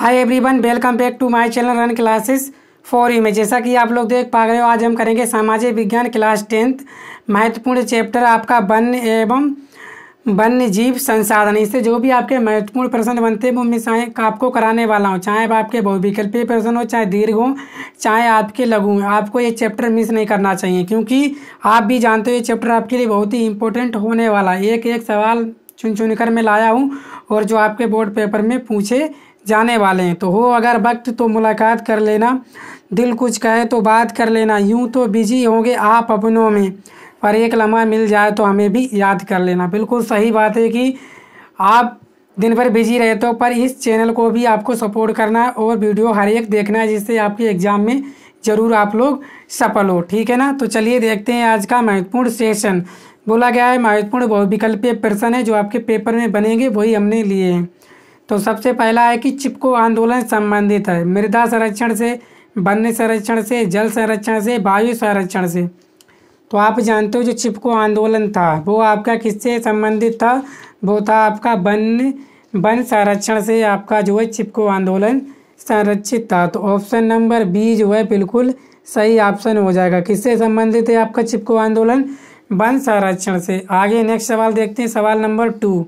hi everyone welcome back to my channel run classes for you में जैसा कि आप लोग देख पा रहे हो आज हम करेंगे सामाजिक विज्ञान क्लास टेंथ महत्वपूर्ण चैप्टर आपका वन्य एवं वन्य जीव संसाधन इससे जो भी आपके महत्वपूर्ण प्रश्न बनते हैं वो मैं चाहे आपको कराने वाला हूँ चाहे आपके बहुविकल्पीय प्रश्न हो चाहे दीर्घ हो चाहे आपके लघु हो आपको ये चैप्टर मिस नहीं करना चाहिए क्योंकि आप भी जानते हो ये चैप्टर आपके लिए बहुत ही इंपॉर्टेंट होने वाला है एक एक सवाल चुन चुन कर मैं लाया हूँ और जो आपके बोर्ड पेपर में पूछे जाने वाले हैं तो हो अगर वक्त तो मुलाकात कर लेना दिल कुछ कहे तो बात कर लेना यूँ तो बिजी होंगे आप अपनों में पर एक लम्हा मिल जाए तो हमें भी याद कर लेना बिल्कुल सही बात है कि आप दिन भर बिजी रहते हो तो पर इस चैनल को भी आपको सपोर्ट करना है और वीडियो हर एक देखना है जिससे आपके एग्ज़ाम में ज़रूर आप लोग सफल हो ठीक है ना तो चलिए देखते हैं आज का महत्वपूर्ण सेशन बोला गया है महत्वपूर्ण बहुविकल्पीय प्रश्न है जो आपके पेपर में बनेंगे वही हमने लिए हैं तो सबसे पहला है कि चिपको आंदोलन संबंधित है मृदा संरक्षण से वन्य संरक्षण से जल संरक्षण से वायु संरक्षण से तो आप जानते हो जो चिपको आंदोलन था वो आपका किससे संबंधित था वो था आपका वन्य वन संरक्षण से आपका जो है चिपको आंदोलन संरक्षित था तो ऑप्शन नंबर बी जो है बिल्कुल सही ऑप्शन हो जाएगा किससे संबंधित है आपका चिपको आंदोलन वन संरक्षण से आगे नेक्स्ट सवाल देखते हैं सवाल नंबर टू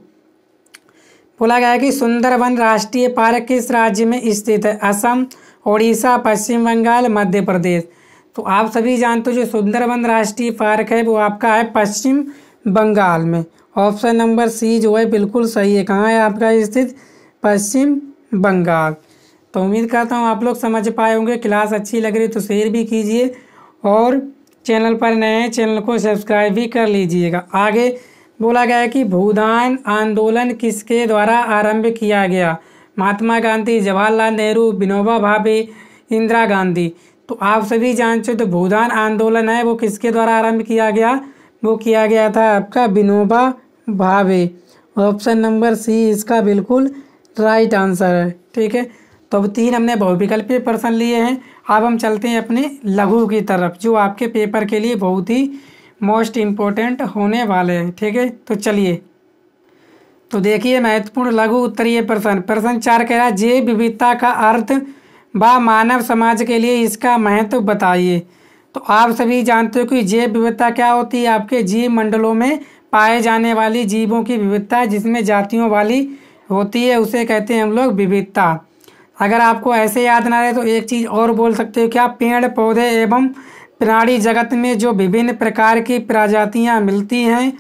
बोला गया कि सुंदरवन राष्ट्रीय पार्क किस राज्य में स्थित है असम उड़ीसा पश्चिम बंगाल मध्य प्रदेश तो आप सभी जानते हो जो सुंदरवन राष्ट्रीय पार्क है वो आपका है पश्चिम बंगाल में ऑप्शन नंबर सी जो है बिल्कुल सही है कहाँ है आपका स्थित पश्चिम बंगाल तो उम्मीद करता हूँ आप लोग समझ पाए होंगे क्लास अच्छी लग रही तो शेयर भी कीजिए और चैनल पर नए हैं चैनल को सब्सक्राइब भी कर लीजिएगा आगे बोला गया है कि भूदान आंदोलन किसके द्वारा आरंभ किया गया महात्मा गांधी जवाहरलाल नेहरू विनोबा भावे इंदिरा गांधी तो आप सभी जानते हो तो भूदान आंदोलन है वो किसके द्वारा आरंभ किया गया वो किया गया था आपका विनोबा भावे ऑप्शन नंबर सी इसका बिल्कुल राइट आंसर है ठीक है तो अब तीन हमने बहुविकल्पीय प्रश्न लिए हैं अब हम चलते हैं अपने लघु की तरफ जो आपके पेपर के लिए बहुत ही मोस्ट इम्पोर्टेंट होने वाले हैं ठीक है तो चलिए तो देखिए महत्वपूर्ण लघु उत्तरीय प्रश्न प्रश्न चार कह रहा है जैव विविधता का अर्थ व मानव समाज के लिए इसका महत्व बताइए तो आप सभी जानते हो कि जैव विविधता क्या होती है आपके जीव मंडलों में पाए जाने वाली जीवों की विविधता जिसमें जातियों वाली होती है उसे कहते हैं हम लोग विविधता अगर आपको ऐसे याद ना रहे तो एक चीज़ और बोल सकते हो क्या पेड़ पौधे एवं प्राणी जगत में जो विभिन्न प्रकार की प्रजातियाँ मिलती हैं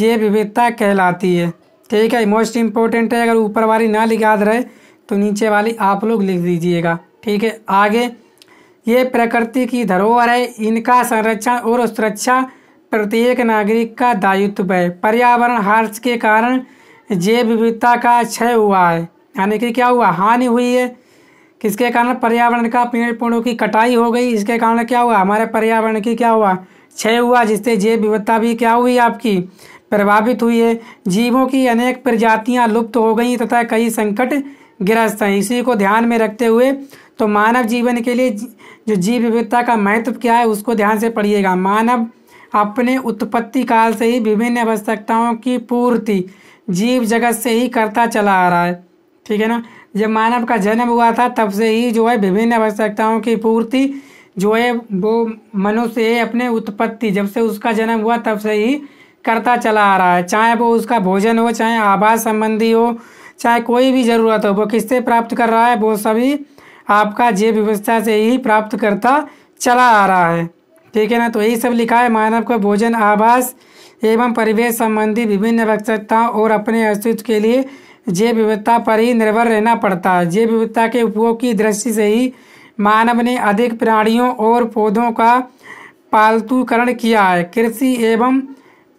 जैव विविधता कहलाती है ठीक है मोस्ट इम्पोर्टेंट है अगर ऊपर वाली ना याद रहे तो नीचे वाली आप लोग लिख दीजिएगा ठीक है आगे ये प्रकृति की धरोहर है इनका संरक्षण और सुरक्षा प्रत्येक नागरिक का दायित्व है पर्यावरण हार्स के कारण जैव विविधता का क्षय हुआ है यानी कि क्या हुआ हानि हुई है किसके कारण पर्यावरण का पेड़ पौधों की कटाई हो गई इसके कारण क्या हुआ हमारे पर्यावरण की क्या हुआ क्षय हुआ जिससे जैव विविधता भी क्या हुई आपकी प्रभावित हुई है जीवों की अनेक प्रजातियां लुप्त हो गई तथा कई संकट ग्रस्त हैं इसी को ध्यान में रखते हुए तो मानव जीवन के लिए जो जीव विविधता का महत्व क्या है उसको ध्यान से पढ़िएगा मानव अपने उत्पत्ति काल से ही विभिन्न आवश्यकताओं की पूर्ति जीव जगत से ही करता चला आ रहा है ठीक है ना जब मानव का जन्म हुआ था तब से ही जो है विभिन्न आवश्यकताओं की पूर्ति जो है वो मनुष्य अपने उत्पत्ति जब से उसका जन्म हुआ तब से ही करता चला आ रहा है चाहे वो उसका भोजन हो चाहे आवास संबंधी हो चाहे कोई भी ज़रूरत हो वो किससे प्राप्त कर रहा है वो सभी आपका जैव व्यवस्था से ही प्राप्त करता चला आ रहा है ठीक है ना तो यही सब लिखा है मानव को भोजन आवास एवं परिवेश संबंधी विभिन्न आवश्यकताओं और अपने अस्तित्व के लिए जैव विविधता पर ही निर्भर रहना पड़ता है जैव विविधता के उपयोग की दृष्टि से ही मानव ने अधिक प्राणियों और पौधों का पालतूकरण किया है कृषि एवं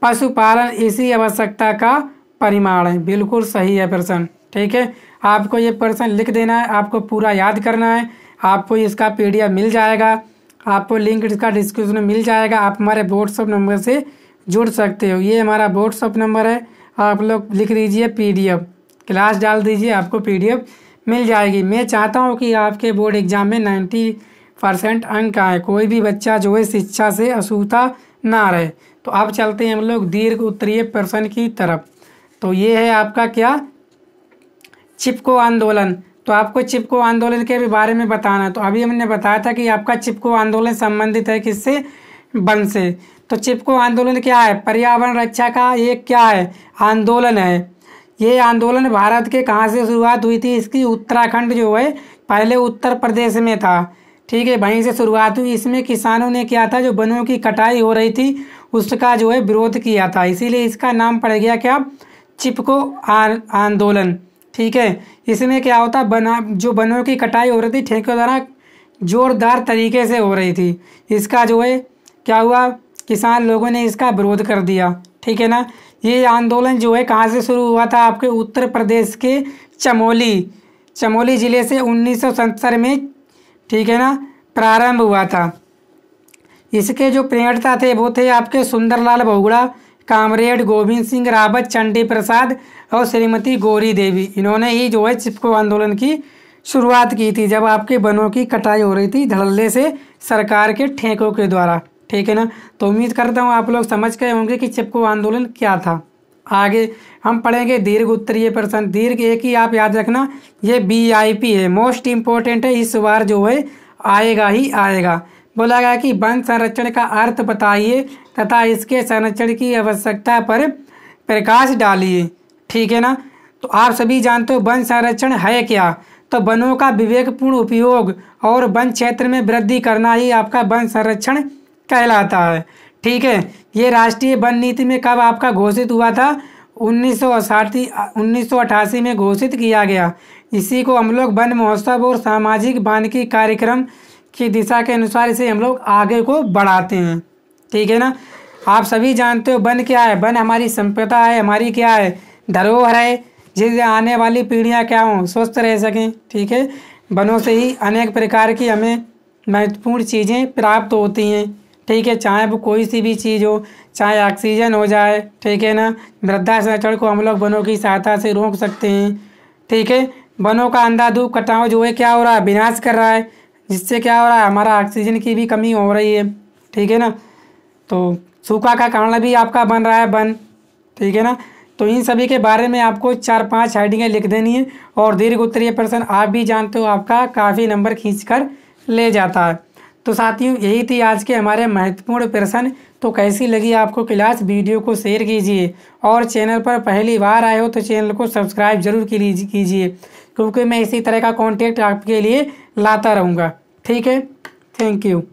पशुपालन इसी आवश्यकता का परिमाण है बिल्कुल सही है प्रश्न ठीक है आपको ये प्रश्न लिख देना है आपको पूरा याद करना है आपको इसका पी मिल जाएगा आपको लिंक इसका डिस्क्रिप्शन में मिल जाएगा आप हमारे व्हाट्सअप नंबर से जुड़ सकते हो ये हमारा व्हाट्सअप नंबर है आप लोग लिख लीजिए पीडीएफ क्लास डाल दीजिए आपको पीडीएफ मिल जाएगी मैं चाहता हूँ कि आपके बोर्ड एग्ज़ाम में नाइन्टी परसेंट अंक आए कोई भी बच्चा जो है शिक्षा से असूता ना रहे तो अब चलते हैं हम लोग दीर्घ उत्तरीय प्रश्न की तरफ तो ये है आपका क्या चिपको आंदोलन तो आपको चिपको आंदोलन के भी बारे में बताना तो अभी हमने बताया था कि आपका चिपको आंदोलन संबंधित है किससे वन से तो चिपको आंदोलन क्या है पर्यावरण रक्षा का एक क्या है आंदोलन है ये आंदोलन भारत के कहाँ से शुरुआत हुई थी इसकी उत्तराखंड जो है पहले उत्तर प्रदेश में था ठीक है वहीं से शुरुआत हुई इसमें किसानों ने क्या था जो वनों की कटाई हो रही थी उसका जो है विरोध किया था इसीलिए इसका नाम पड़ गया क्या चिपको आंदोलन ठीक है इसमें क्या होता बना जो वनों की कटाई हो रही थी ठेकों द्वारा जोरदार तरीके से हो रही थी इसका जो है क्या हुआ किसान लोगों ने इसका विरोध कर दिया ठीक है ना ये आंदोलन जो है कहाँ से शुरू हुआ था आपके उत्तर प्रदेश के चमोली चमोली ज़िले से उन्नीस में ठीक है ना प्रारंभ हुआ था इसके जो प्रेरणता थे वो थे आपके सुंदरलाल बहुड़ा कामरेड गोविंद सिंह रावत चंडी प्रसाद और श्रीमती गौरी देवी इन्होंने ही जो है चिपको आंदोलन की शुरुआत की थी जब आपके वनों की कटाई हो रही थी धड़ल्ले से सरकार के ठेकों के द्वारा ठीक है ना तो उम्मीद करता हूँ आप लोग समझ गए होंगे कि चिपको आंदोलन क्या था आगे हम पढ़ेंगे दीर्घ उत्तरीय प्रश्न दीर्घ एक ही आप याद रखना ये पी है मोस्ट इम्पोर्टेंट है इस बार जो है आएगा ही आएगा बोला गया कि वन संरक्षण का अर्थ बताइए तथा इसके संरक्षण की आवश्यकता पर प्रकाश डालिए ठीक है ना तो आप सभी जानते हो वन संरक्षण है क्या तो वनों का विवेकपूर्ण उपयोग और वन क्षेत्र में वृद्धि करना ही आपका वन संरक्षण कहलाता है ठीक है ये राष्ट्रीय वन नीति में कब आपका घोषित हुआ था उन्नीस उन्नीस में घोषित किया गया इसी को हम लोग वन महोत्सव और सामाजिक वानिकी कार्यक्रम की दिशा के अनुसार इसे हम लोग आगे को बढ़ाते हैं ठीक है ना आप सभी जानते हो वन क्या है वन हमारी संपदा है हमारी क्या है धरोहर है जिससे आने वाली पीढ़ियाँ क्या हों स्वस्थ रह सकें ठीक है वनों से ही अनेक प्रकार की हमें महत्वपूर्ण चीज़ें प्राप्त होती हैं ठीक है चाहे वो कोई सी भी चीज़ हो चाहे ऑक्सीजन हो जाए ठीक है ना मृदा संरक्षण को हम लोग वनों की सहायता से रोक सकते हैं ठीक है वनों का अंधाधूप कटाव जो है क्या हो रहा है विनाश कर रहा है जिससे क्या हो रहा है हमारा ऑक्सीजन की भी कमी हो रही है ठीक है ना तो सूखा का कारण भी आपका बन रहा है वन ठीक है ना तो इन सभी के बारे में आपको चार पांच हाइडिंगें लिख देनी है और दीर्घ उत्तरीय प्रश्न आप भी जानते हो आपका काफ़ी नंबर खींच कर ले जाता है तो साथियों यही थी आज के हमारे महत्वपूर्ण प्रश्न तो कैसी लगी आपको क्लास वीडियो को शेयर कीजिए और चैनल पर पहली बार आए हो तो चैनल को सब्सक्राइब जरूर कीजिए क्योंकि मैं इसी तरह का कॉन्टेक्ट आपके लिए लाता रहूँगा ठीक है थैंक यू